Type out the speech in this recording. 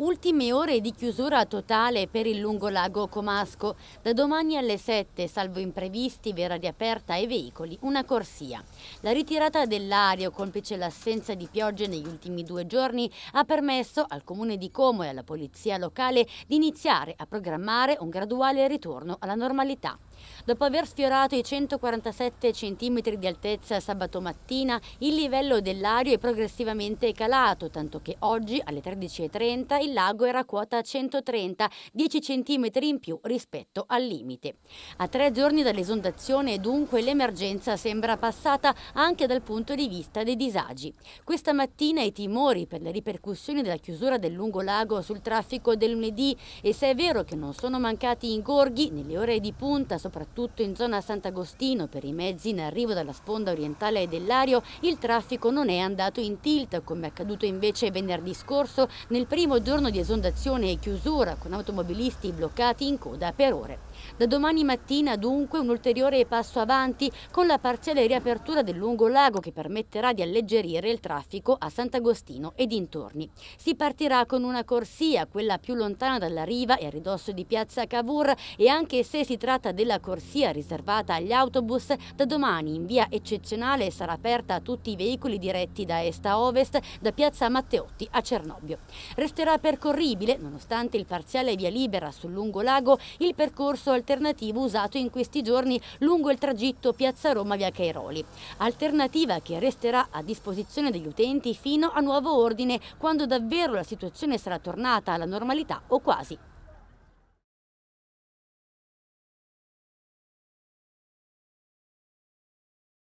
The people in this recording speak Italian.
Ultime ore di chiusura totale per il lungolago Comasco. Da domani alle 7, salvo imprevisti, verrà riaperta ai veicoli una corsia. La ritirata dell'aria, complice l'assenza di piogge negli ultimi due giorni, ha permesso al comune di Como e alla polizia locale di iniziare a programmare un graduale ritorno alla normalità. Dopo aver sfiorato i 147 cm di altezza sabato mattina, il livello dell'aria è progressivamente calato, tanto che oggi alle 13.30 il lago era a quota 130, 10 cm in più rispetto al limite. A tre giorni dall'esondazione dunque l'emergenza sembra passata anche dal punto di vista dei disagi. Questa mattina i timori per le ripercussioni della chiusura del lungo lago sul traffico del lunedì e se è vero che non sono mancati ingorghi nelle ore di punta, soprattutto soprattutto in zona Sant'Agostino per i mezzi in arrivo dalla sponda orientale dell'Ario, il traffico non è andato in tilt, come accaduto invece venerdì scorso nel primo giorno di esondazione e chiusura, con automobilisti bloccati in coda per ore. Da domani mattina dunque un ulteriore passo avanti con la parziale riapertura del lungo lago che permetterà di alleggerire il traffico a Sant'Agostino e dintorni. Si partirà con una corsia, quella più lontana dalla riva e a ridosso di piazza Cavour e anche se si tratta della corsia riservata agli autobus da domani in via eccezionale sarà aperta a tutti i veicoli diretti da est a ovest, da piazza Matteotti a Cernobbio. Resterà percorribile, nonostante il parziale via libera sul lungo lago, il percorso alternativo usato in questi giorni lungo il tragitto piazza Roma via Cairoli. Alternativa che resterà a disposizione degli utenti fino a nuovo ordine, quando davvero la situazione sarà tornata alla normalità o quasi.